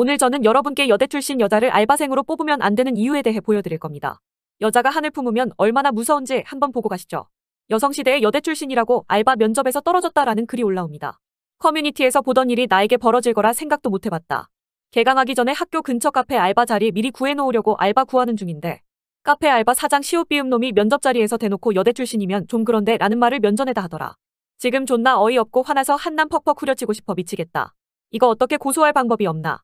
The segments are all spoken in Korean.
오늘 저는 여러분께 여대 출신 여자를 알바생으로 뽑으면 안 되는 이유에 대해 보여드릴 겁니다. 여자가 한을 품으면 얼마나 무서운지 한번 보고 가시죠. 여성시대의 여대 출신이라고 알바 면접에서 떨어졌다라는 글이 올라옵니다. 커뮤니티에서 보던 일이 나에게 벌어질 거라 생각도 못 해봤다. 개강하기 전에 학교 근처 카페 알바 자리 미리 구해놓으려고 알바 구하는 중인데 카페 알바 사장 시옷비음 놈이 면접 자리에서 대놓고 여대 출신이면 좀 그런데 라는 말을 면전에다 하더라. 지금 존나 어이없고 화나서 한남 퍽퍽 후려치고 싶어 미치겠다. 이거 어떻게 고소할 방법이 없나.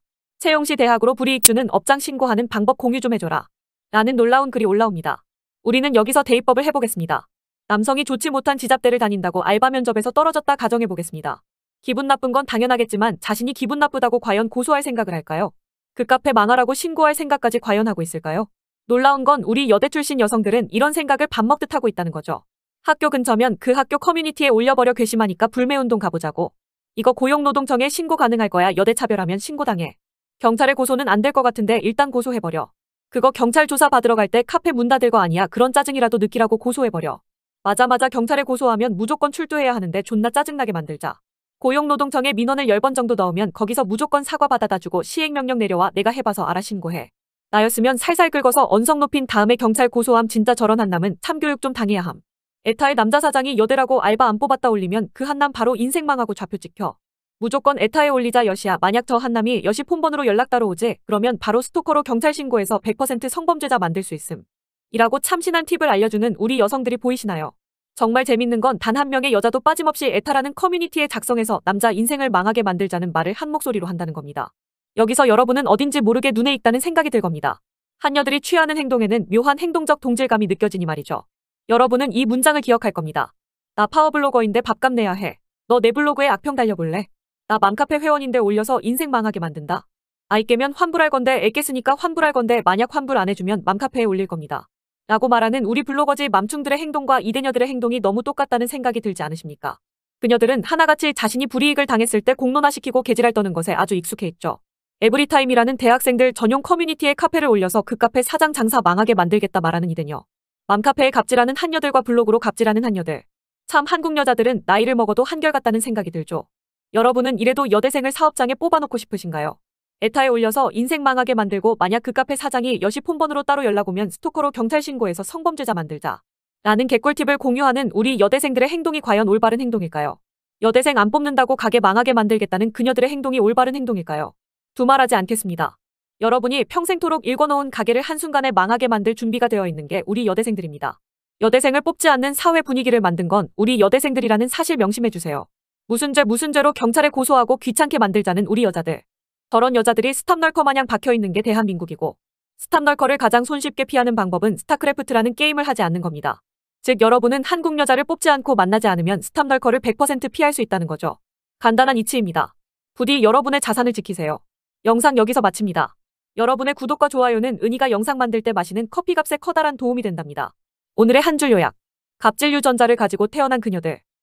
채용시 대학으로 불이익 주는 업장 신고하는 방법 공유 좀 해줘라. 라는 놀라운 글이 올라옵니다. 우리는 여기서 대입법을 해보겠습니다. 남성이 좋지 못한 지잡대를 다닌다고 알바 면접에서 떨어졌다 가정해보겠습니다. 기분 나쁜 건 당연하겠지만 자신이 기분 나쁘다고 과연 고소할 생각을 할까요? 그 카페 망하라고 신고할 생각까지 과연 하고 있을까요? 놀라운 건 우리 여대 출신 여성들은 이런 생각을 밥 먹듯 하고 있다는 거죠. 학교 근처면 그 학교 커뮤니티에 올려버려 괘씸하니까 불매운동 가보자고. 이거 고용노동청에 신고 가능할 거야 여대 차별하면 신고당해. 경찰에 고소는 안 될 것 같은데 일단 고소해버려. 그거 경찰 조사 받으러 갈 때 카페 문 닫을 거 아니야. 그런 짜증이라도 느끼라고 고소해버려. 맞아맞아 경찰에 고소하면 무조건 출두해야 하는데 존나 짜증나게 만들자. 고용노동청에 민원을 10번 정도 넣으면 거기서 무조건 사과 받아다주고 시행명령 내려와 내가 해봐서 알아 신고해. 나였으면 살살 긁어서 언성 높인 다음에 경찰 고소함 진짜 저런 한남은 참교육 좀 당해야 함. 에타의 남자 사장이 여대라고 알바 안 뽑았다 올리면 그 한남 바로 인생 망하고 좌표 찍혀. 무조건 에타에 올리자 여시야 만약 저 한남이 여시 폰번으로 연락 따로 오지 그러면 바로 스토커로 경찰 신고해서 100% 성범죄자 만들 수 있음. 이라고 참신한 팁을 알려주는 우리 여성들이 보이시나요? 정말 재밌는 건 단 한 명의 여자도 빠짐없이 에타라는 커뮤니티에 작성해서 남자 인생을 망하게 만들자는 말을 한 목소리로 한다는 겁니다. 여기서 여러분은 어딘지 모르게 눈에 익다는 생각이 들 겁니다. 한녀들이 취하는 행동에는 묘한 행동적 동질감이 느껴지니 말이죠. 여러분은 이 문장을 기억할 겁니다. 나 파워블로거인데 밥값 내야 해. 너 내 블로그에 악평 달려볼래? 나 맘카페 회원인데 올려서 인생 망하게 만든다. 아이 깨면 환불할 건데 애 깼으니까 환불할 건데 만약 환불 안 해주면 맘카페에 올릴 겁니다. 라고 말하는 우리 블로거지 맘충들의 행동과 이대녀들의 행동이 너무 똑같다는 생각이 들지 않으십니까? 그녀들은 하나같이 자신이 불이익을 당했을 때 공론화시키고 계질할 떠는 것에 아주 익숙해 있죠. 에브리타임이라는 대학생들 전용 커뮤니티에 카페를 올려서 그 카페 사장 장사 망하게 만들겠다 말하는 이대녀. 맘카페에 갑질하는 한녀들과 블로그로 갑질하는 한녀들. 참 한국 여자들은 나이를 먹어도 한결같다는 생각이 들죠. 여러분은 이래도 여대생을 사업장에 뽑아놓고 싶으신가요? 에타에 올려서 인생 망하게 만들고 만약 그 카페 사장이 여시 폰번으로 따로 연락 오면 스토커로 경찰 신고해서 성범죄자 만들자. 라는 개꿀팁을 공유하는 우리 여대생들의 행동이 과연 올바른 행동일까요? 여대생 안 뽑는다고 가게 망하게 만들겠다는 그녀들의 행동이 올바른 행동일까요? 두말하지 않겠습니다. 여러분이 평생토록 읽어놓은 가게를 한순간에 망하게 만들 준비가 되어 있는 게 우리 여대생들입니다. 여대생을 뽑지 않는 사회 분위기를 만든 건 우리 여대생들이라는 사실 명심해주세요. 무슨 죄 무슨 죄로 경찰에 고소하고 귀찮게 만들자는 우리 여자들. 저런 여자들이 스탑널커 마냥 박혀있는 게 대한민국이고 스탑널커를 가장 손쉽게 피하는 방법은 스타크래프트라는 게임을 하지 않는 겁니다. 즉 여러분은 한국 여자를 뽑지 않고 만나지 않으면 스탑널커를 100% 피할 수 있다는 거죠. 간단한 이치입니다. 부디 여러분의 자산을 지키세요. 영상 여기서 마칩니다. 여러분의 구독과 좋아요는 은희가 영상 만들 때 마시는 커피 값에 커다란 도움이 된답니다. 오늘의 한 줄 요약. 갑질 유전자를 가지고 태어난 그녀들.